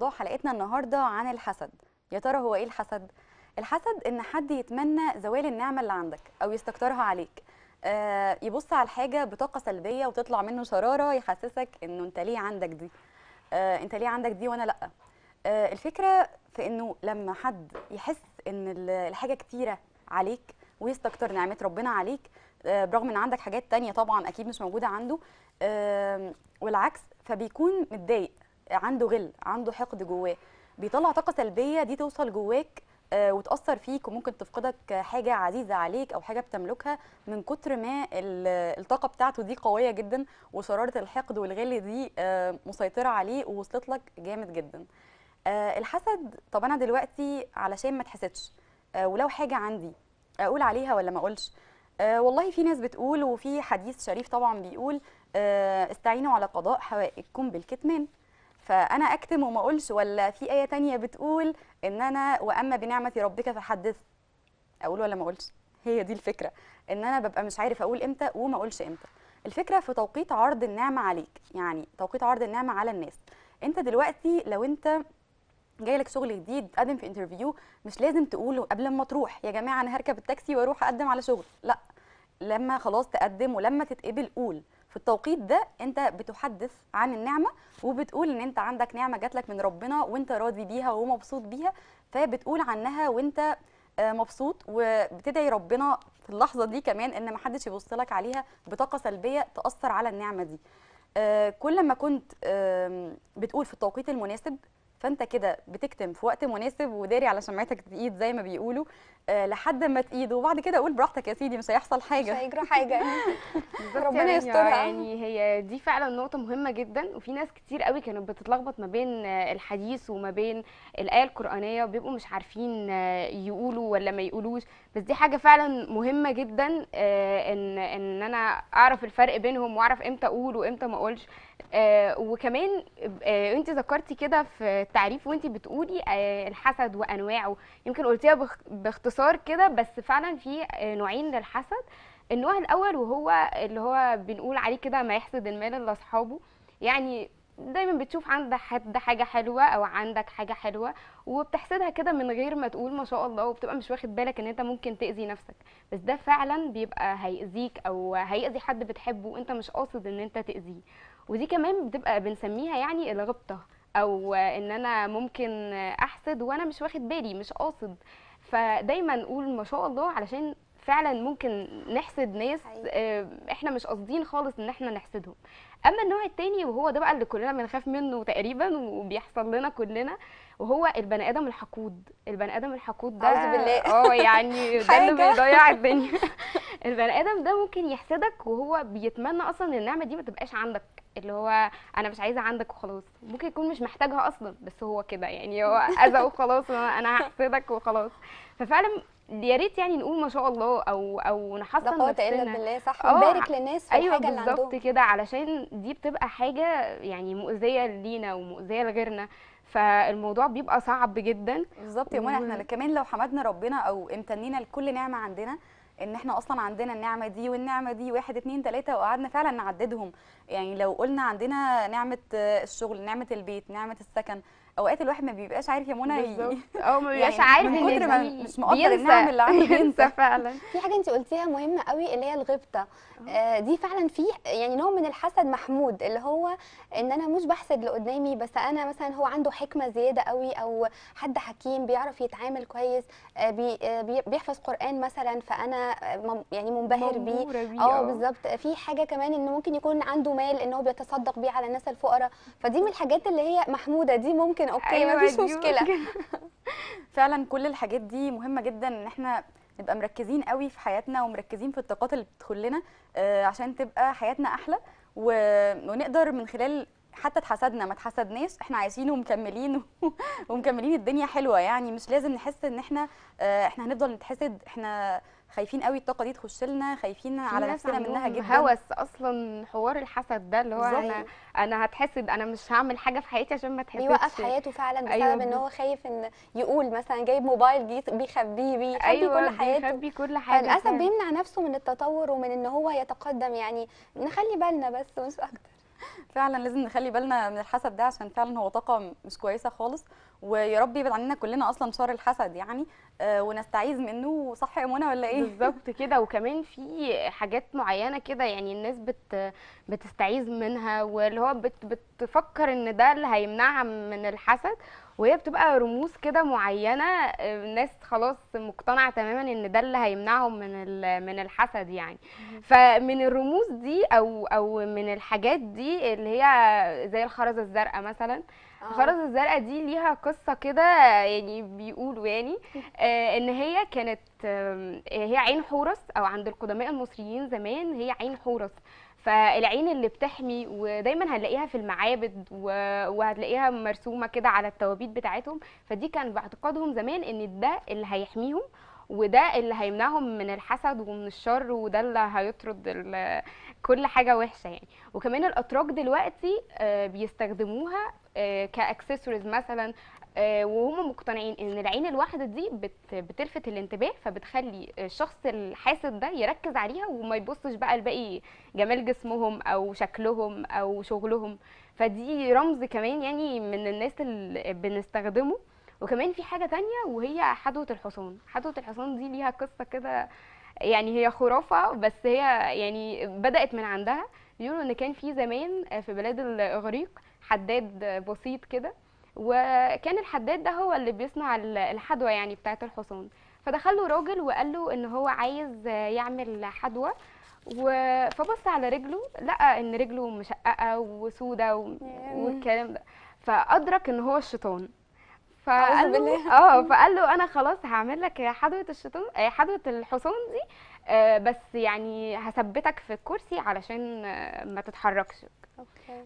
موضوع حلقتنا النهارده عن الحسد يا ترى هو ايه الحسد الحسد ان حد يتمنى زوال النعمه اللي عندك او يستكترها عليك آه يبص على الحاجه بطاقه سلبيه وتطلع منه شراره يحسسك انه انت ليه عندك دي آه انت ليه عندك دي وانا لا آه الفكره في انه لما حد يحس ان الحاجه كتيره عليك ويستكتر نعمه ربنا عليك آه برغم ان عندك حاجات تانية طبعا اكيد مش موجوده عنده آه والعكس فبيكون متضايق عنده غل عنده حقد جواه بيطلع طاقه سلبيه دي توصل جواك آه، وتاثر فيك وممكن تفقدك حاجه عزيزه عليك او حاجه بتملكها من كتر ما الطاقه بتاعته دي قويه جدا وشراره الحقد والغل دي آه، مسيطره عليه ووصلت لك جامد جدا آه، الحسد طب انا دلوقتي علشان ما تحسدش ولو حاجه عندي اقول عليها ولا ما اقولش والله في ناس بتقول وفي حديث شريف طبعا بيقول استعينوا على قضاء حوائجكم بالكتمان فانا اكتم وما اقولش ولا في ايه تانية بتقول ان انا واما بنعمه ربك فحدث اقول ولا ما اقولش هي دي الفكره ان انا ببقى مش عارف اقول امتى وما اقولش امتى الفكره في توقيت عرض النعمه عليك يعني توقيت عرض النعمه على الناس انت دلوقتي لو انت جاي لك شغل جديد قدم في انترفيو مش لازم تقوله قبل ما تروح يا جماعه انا هركب التاكسي واروح اقدم على شغل لا لما خلاص تقدم ولما تتقبل قول في التوقيت ده انت بتحدث عن النعمه وبتقول ان انت عندك نعمه جات لك من ربنا وانت راضي بيها ومبسوط بيها فبتقول عنها وانت آه، مبسوط وبتدعي ربنا في اللحظه دي كمان ان ما حدش يبص لك عليها بطاقه سلبيه تاثر على النعمه دي آه، كل ما كنت بتقول في التوقيت المناسب فانت كده بتكتم في وقت مناسب وداري على شمعتك تقيد زي ما بيقولوا آه، لحد ما تقيد وبعد كده اقول براحتك يا سيدي مش هيحصل حاجه مش هيجرى حاجه ربنا يعني يسترها يعني هي دي فعلا نقطه مهمه جدا وفي ناس كتير قوي كانت بتتلخبط ما بين آه، الحديث وما بين الايه القرانيه وبيبقوا مش عارفين آه، يقولوا ولا ما يقولوش بس دي حاجه فعلا مهمه جدا ان ان انا اعرف الفرق بينهم واعرف امتى اقول وامتى ما اقولش وكمان انت ذكرتي كده في التعريف وانت بتقولي الحسد وانواعه يمكن قلتيها باختصار باختصار كده بس فعلا في آه، نوعين للحسد النوع الاول وهو اللي هو بنقول عليه كده ما يحسد المال الا اصحابه يعني دايما بتشوف عند حد حاجه حلوه او عندك حاجه حلوه وبتحسدها كده من غير ما تقول ما شاء الله وبتبقى مش واخد بالك ان انت ممكن تاذي نفسك بس ده فعلا بيبقى هيأذيك او هيأذي حد بتحبه وانت مش قاصد ان انت تأذيه ودي كمان بتبقى بنسميها يعني الغبطه او ان انا ممكن احسد وانا مش واخد بالي مش قاصد فدايما نقول ما شاء الله علشان فعلا ممكن نحسد ناس آه، احنا مش قاصدين خالص ان احنا نحسدهم اما النوع التاني وهو ده بقى اللي كلنا بنخاف منه تقريبا وبيحصل لنا كلنا وهو البني ادم الحقود البني ادم الحقود ده اعوذ بالله اه يعني ده اللي بيضيع الدنيا البني ادم ده ممكن يحسدك وهو بيتمنى اصلا ان النعمه دي ما تبقاش عندك اللي هو انا مش عايزه عندك وخلاص ممكن يكون مش محتاجها اصلا بس هو كده يعني هو اذى وخلاص انا هحسدك وخلاص ففعلا يا ريت يعني نقول ما شاء الله او او نحسن نفسنا لا قوه بالله صح آه، ونبارك للناس في أيوة الحاجه اللي عندهم بالظبط كده علشان دي بتبقى حاجه يعني مؤذيه لينا ومؤذيه لغيرنا فالموضوع بيبقى صعب جدا بالظبط يا منى احنا كمان لو حمدنا ربنا او امتنينا لكل نعمه عندنا ان احنا اصلا عندنا النعمه دي والنعمه دي واحد اتنين تلاته وقعدنا فعلا نعددهم يعني لو قلنا عندنا نعمه الشغل نعمه البيت نعمه السكن اوقات الواحد ما بيبقاش عارف يا منى اه ما بيبقاش يعني عارف من كتر ما مش مقدر النعم اللي عنده انت فعلا في حاجه انت قلتيها مهمه قوي اللي هي الغبطه أه. آه دي فعلا في يعني نوع من الحسد محمود اللي هو ان انا مش بحسد اللي قدامي بس انا مثلا هو عنده حكمه زياده قوي او حد حكيم بيعرف يتعامل كويس آه بي آه بيحفظ قران مثلا فانا يعني منبهر بيه آه،, اه بالظبط في حاجه كمان ان ممكن يكون عنده مال ان هو بيتصدق بيه على الناس الفقراء فدي من الحاجات اللي هي محموده دي ممكن ممكن اوكي أيوة مفيش مشكله فعلا كل الحاجات دي مهمه جدا ان احنا نبقى مركزين قوي في حياتنا ومركزين في الطاقات اللي بتدخل لنا آه، عشان تبقى حياتنا احلى ونقدر من خلال حتى اتحسدنا ما اتحسدناش احنا عايشين ومكملين ومكملين الدنيا حلوه يعني مش لازم نحس ان احنا آه، احنا هنفضل نتحسد احنا خايفين قوي الطاقه دي تخش لنا خايفين على نفسنا منها جدا هوس اصلا حوار الحسد ده اللي هو زي. انا انا هتحسد انا مش هعمل حاجه في حياتي عشان ما اتحسدش بيوقف حياته فعلا بسبب أيوة ان هو خايف ان يقول مثلا جايب موبايل بيخبيه بيخبي أيوة كل حياته بيخبي كل حاجه للاسف بيمنع نفسه من التطور ومن ان هو يتقدم يعني نخلي بالنا بس مش اكتر فعلا لازم نخلي بالنا من الحسد ده عشان فعلا هو طاقه مش كويسه خالص ويا رب يبعد عننا كلنا اصلا شر الحسد يعني آه ونستعيذ منه صح يا منى ولا ايه بالظبط كده وكمان في حاجات معينه كده يعني الناس بت بتستعيذ منها واللي هو بت بتفكر ان ده اللي هيمنعها من الحسد وهي بتبقى رموز كده معينه آه، الناس خلاص مقتنعه تماما ان ده اللي هيمنعهم من من الحسد يعني فمن الرموز دي او او من الحاجات دي اللي هي زي الخرزه الزرقاء مثلا آه. الخرزه الزرقاء دي ليها قصه كده يعني بيقولوا يعني آه ان هي كانت آه هي عين حورس او عند القدماء المصريين زمان هي عين حورس فالعين اللي بتحمي ودايما هنلاقيها في المعابد وهتلاقيها مرسومه كده على التوابيت بتاعتهم فدي كان باعتقادهم زمان ان ده اللي هيحميهم وده اللي هيمنعهم من الحسد ومن الشر وده اللي هيطرد كل حاجه وحشه يعني وكمان الاتراك دلوقتي آه، بيستخدموها آه، كاكسسوارز مثلا آه، وهم مقتنعين ان العين الواحده دي بتلفت الانتباه فبتخلي الشخص الحاسد ده يركز عليها وما يبصش بقى لباقي جمال جسمهم او شكلهم او شغلهم فدي رمز كمان يعني من الناس اللي بنستخدمه وكمان في حاجه تانية وهي حدوه الحصان حدوه الحصان دي ليها قصه كده يعني هي خرافه بس هي يعني بدات من عندها بيقولوا ان كان في زمان في بلاد الاغريق حداد بسيط كده وكان الحداد ده هو اللي بيصنع الحدوى يعني بتاعه الحصان فدخله راجل وقال له ان هو عايز يعمل حدوى فبص على رجله لقى ان رجله مشققه وسوده والكلام ده فادرك ان هو الشيطان فقال له اه فقال له انا خلاص هعمل لك حدوه الشيطان آه، حدوه الحصان دي آه، بس يعني هثبتك في الكرسي علشان آه، ما تتحركش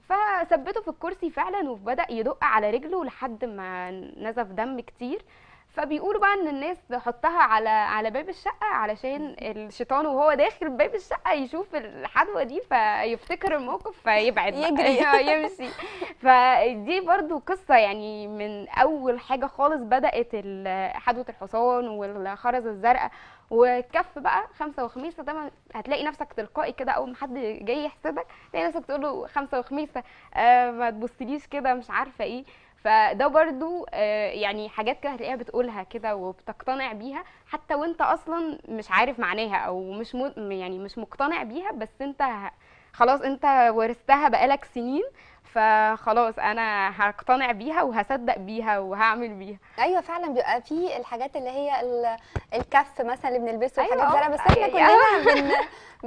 فثبته في الكرسي فعلا وبدا يدق على رجله لحد ما نزف دم كتير فبيقولوا بقى ان الناس حطها على على باب الشقه علشان الشيطان وهو داخل باب الشقه يشوف الحدوه دي فيفتكر الموقف فيبعد يجري أيوة، يمشي فدي برضو قصه يعني من اول حاجه خالص بدات حدوه الحصان والخرز الزرقاء والكف بقى خمسه وخميسه دايما هتلاقي نفسك تلقائي كده اول ما حد جاي يحسدك تلاقي نفسك تقول له خمسه وخميسه آه ما تبصليش كده مش عارفه ايه فده برضو آه يعني حاجات كده هتلاقيها بتقولها كده وبتقتنع بيها حتى وانت اصلا مش عارف معناها او مش يعني مش مقتنع بيها بس انت خلاص انت ورثتها بقالك سنين فخلاص انا هقتنع بيها وهصدق بيها وهعمل بيها ايوه فعلا بيبقى في الحاجات اللي هي الكف مثلا اللي بنلبسه أيوة الحاجات دي بس احنا كلنا أيوة. بن...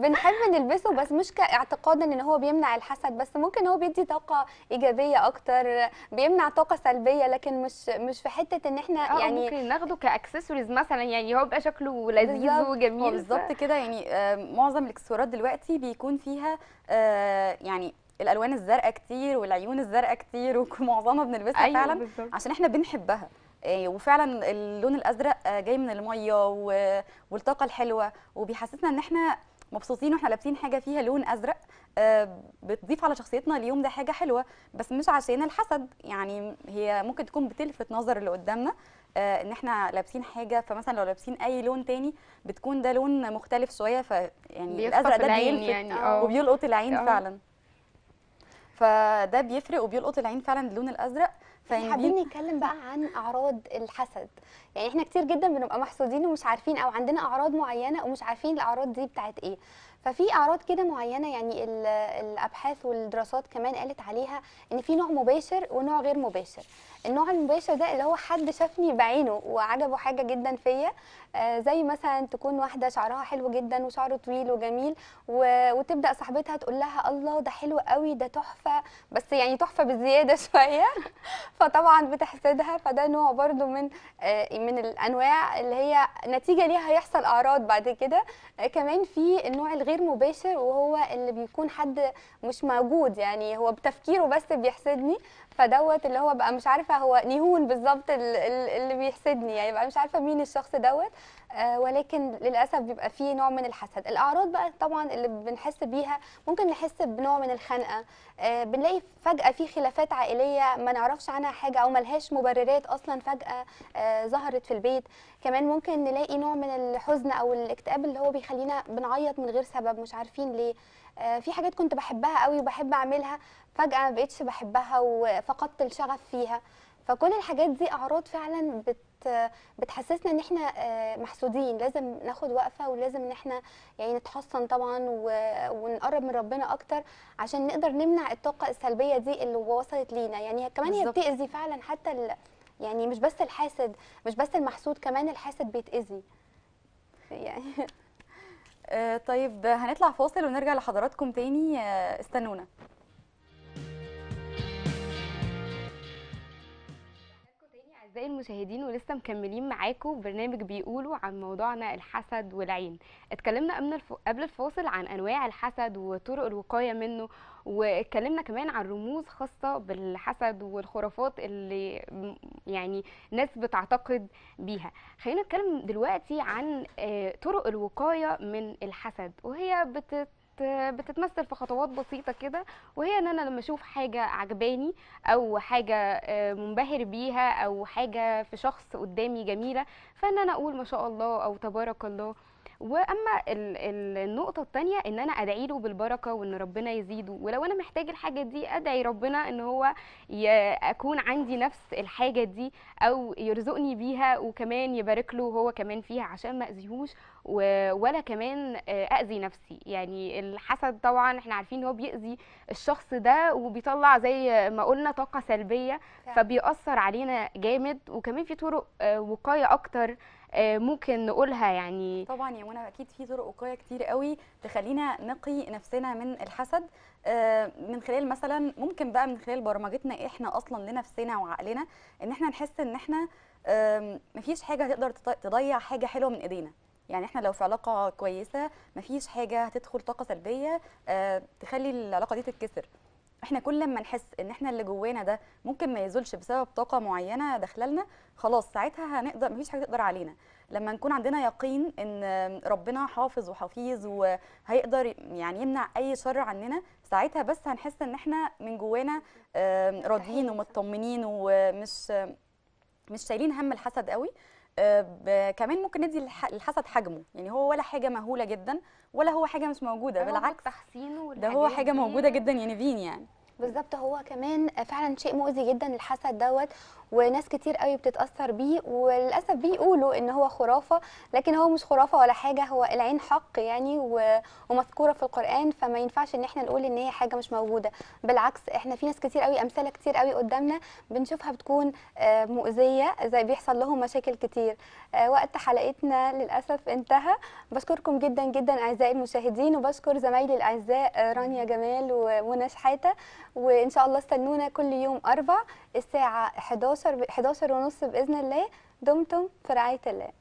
بنحب نلبسه بس مش كاعتقاد ان هو بيمنع الحسد بس ممكن هو بيدي طاقه ايجابيه اكتر بيمنع طاقه سلبيه لكن مش مش في حته ان احنا أو آه، يعني ممكن ناخده كاكسسوارز مثلا يعني هو بيبقى شكله لذيذ وجميل بالظبط كده يعني آه، معظم الاكسسوارات دلوقتي بيكون فيها آه، يعني الالوان الزرقاء كتير والعيون الزرقاء كتير ومعظمها بنلبسها أيوة فعلا بالزبط. عشان احنا بنحبها آه، وفعلا اللون الازرق آه، جاي من الميه والطاقه الحلوه وبيحسسنا ان احنا مبسوطين واحنا لابسين حاجه فيها لون ازرق آه، بتضيف على شخصيتنا اليوم ده حاجه حلوه بس مش عشان الحسد يعني هي ممكن تكون بتلفت نظر اللي قدامنا ان احنا لابسين حاجه فمثلا لو لابسين اي لون تاني بتكون ده لون مختلف شويه ف يعني الازرق ده بيلفت يعني وبيلقط العين أوه. فعلا فده بيفرق وبيلقط العين فعلا اللون الازرق فاحنا حابين نتكلم بقى عن اعراض الحسد يعني احنا كتير جدا بنبقى محسودين ومش عارفين او عندنا اعراض معينه ومش عارفين الاعراض دي بتاعت ايه ففي اعراض كده معينه يعني الابحاث والدراسات كمان قالت عليها ان في نوع مباشر ونوع غير مباشر النوع المباشر ده اللي هو حد شافني بعينه وعجبه حاجه جدا فيا آه، زي مثلا تكون واحده شعرها حلو جدا وشعره طويل وجميل وتبدا صاحبتها تقول لها الله ده حلو قوي ده تحفه بس يعني تحفه بزياده شويه فطبعا بتحسدها فده نوع برده من آه، من الانواع اللي هي نتيجه ليها هيحصل اعراض بعد كده آه، كمان في النوع الغير غير مباشر وهو اللي بيكون حد مش موجود يعني هو بتفكيره بس بيحسدني فدوت اللي هو بقى مش عارفه هو نيهون بالظبط اللي بيحسدني يعني بقى مش عارفه مين الشخص دوت آه، ولكن للاسف بيبقى فيه نوع من الحسد الاعراض بقى طبعا اللي بنحس بيها ممكن نحس بنوع من الخنقه آه، بنلاقي فجأة في خلافات عائلية ما نعرفش عنها حاجة أو ملهاش مبررات أصلا فجأة آه، ظهرت في البيت كمان ممكن نلاقي نوع من الحزن أو الاكتئاب اللي هو بيخلينا بنعيط من غير سبب مش عارفين ليه آه، في حاجات كنت بحبها قوي وبحب أعملها فجأة ما بقتش بحبها وفقدت الشغف فيها فكل الحاجات دي أعراض فعلا بت بتحسسنا ان احنا آه، محسودين لازم ناخد وقفه ولازم ان احنا يعني نتحصن طبعا ونقرب من ربنا اكتر عشان نقدر نمنع الطاقه السلبيه دي اللي وصلت لينا يعني كمان هي بتاذي فعلا حتى يعني مش بس الحاسد مش بس المحسود كمان الحاسد بيتاذي يعني آه، طيب هنطلع فاصل ونرجع لحضراتكم تاني آه، استنونا أعزائي المشاهدين ولسه مكملين معاكم برنامج بيقولوا عن موضوعنا الحسد والعين اتكلمنا قبل الفاصل عن أنواع الحسد وطرق الوقاية منه واتكلمنا كمان عن رموز خاصة بالحسد والخرافات اللي يعني ناس بتعتقد بيها خلينا نتكلم دلوقتي عن آه، طرق الوقاية من الحسد وهي بتت بتتمثل في خطوات بسيطه كده وهي ان انا لما اشوف حاجه عجباني او حاجه آه، منبهر بيها او حاجه في شخص قدامي جميله فان انا اقول ما شاء الله او تبارك الله واما النقطه الثانيه ان انا ادعي له بالبركه وان ربنا يزيده ولو انا محتاج الحاجه دي ادعي ربنا ان هو اكون عندي نفس الحاجه دي او يرزقني بيها وكمان يبارك له هو كمان فيها عشان ما اذيهوش ولا كمان آه، اذي نفسي يعني الحسد طبعا احنا عارفين ان هو بيأذي الشخص ده وبيطلع زي ما قلنا طاقه سلبيه فبيأثر علينا جامد وكمان في طرق آه، وقايه اكتر آه، ممكن نقولها يعني طبعا يا منى اكيد في طرق وقايه كتير قوي تخلينا نقي نفسنا من الحسد آه، من خلال مثلا ممكن بقى من خلال برمجتنا احنا اصلا لنفسنا وعقلنا ان احنا نحس ان احنا مفيش حاجه هتقدر تضيع حاجه حلوه من ايدينا يعني احنا لو في علاقه كويسه مفيش حاجه هتدخل طاقه سلبيه آه، تخلي العلاقه دي تتكسر احنا كل ما نحس ان احنا اللي جوانا ده ممكن ما يزولش بسبب طاقه معينه داخلنا خلاص ساعتها هنقدر مفيش حاجه تقدر علينا لما نكون عندنا يقين ان ربنا حافظ وحفيظ وهيقدر يعني يمنع اي شر عننا ساعتها بس هنحس ان احنا من جوانا راضيين ومطمنين ومش مش شايلين هم الحسد قوي كمان ممكن ندي الحسد حجمه يعني هو ولا حاجه مهوله جدا ولا هو حاجه مش موجوده بالعكس ده هو حاجه موجوده جدا يعني فين يعني بالظبط هو كمان فعلا شيء مؤذي جدا الحسد دوت وناس كتير قوي بتتاثر بيه وللاسف بيقولوا ان هو خرافه لكن هو مش خرافه ولا حاجه هو العين حق يعني ومذكوره في القران فما ينفعش ان احنا نقول ان هي حاجه مش موجوده بالعكس احنا في ناس كتير قوي امثله كتير قوي قدامنا بنشوفها بتكون آه، مؤذيه زي بيحصل لهم مشاكل كتير آه، وقت حلقتنا للاسف انتهى بشكركم جدا جدا اعزائي المشاهدين وبشكر زمايلي الاعزاء آه، رانيا جمال ومنى شحاته وان شاء الله استنونا كل يوم اربع الساعه 11 11 ونص باذن الله دمتم في رعايه الله